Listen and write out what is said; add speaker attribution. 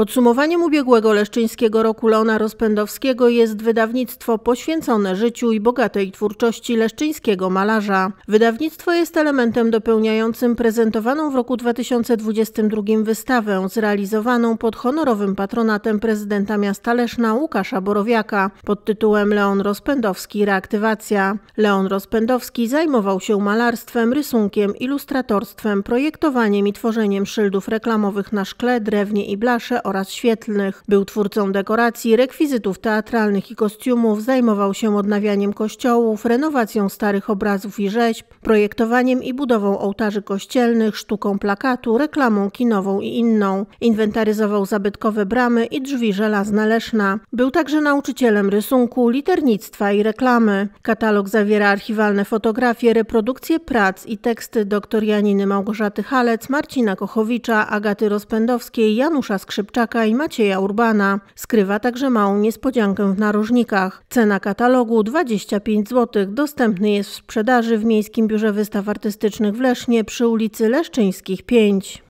Speaker 1: Podsumowaniem ubiegłego leszczyńskiego roku Leona Rozpędowskiego jest wydawnictwo poświęcone życiu i bogatej twórczości leszczyńskiego malarza. Wydawnictwo jest elementem dopełniającym prezentowaną w roku 2022 wystawę zrealizowaną pod honorowym patronatem prezydenta miasta Leszna Łukasza Borowiaka pod tytułem Leon Rozpędowski Reaktywacja. Leon Rozpędowski zajmował się malarstwem, rysunkiem, ilustratorstwem, projektowaniem i tworzeniem szyldów reklamowych na szkle, drewnie i blasze oraz świetlnych. Był twórcą dekoracji, rekwizytów teatralnych i kostiumów, zajmował się odnawianiem kościołów, renowacją starych obrazów i rzeźb, projektowaniem i budową ołtarzy kościelnych, sztuką plakatu, reklamą kinową i inną. Inwentaryzował zabytkowe bramy i drzwi żelazna leszna. Był także nauczycielem rysunku, liternictwa i reklamy. Katalog zawiera archiwalne fotografie, reprodukcje prac i teksty dr Janiny Małgorzaty Halec, Marcina Kochowicza, Agaty Rozpędowskiej, Janusza Skrzypczaka, i Macieja Urbana. Skrywa także małą niespodziankę w narożnikach. Cena katalogu 25 zł. Dostępny jest w sprzedaży w Miejskim Biurze Wystaw Artystycznych w Lesznie przy ulicy Leszczyńskich 5.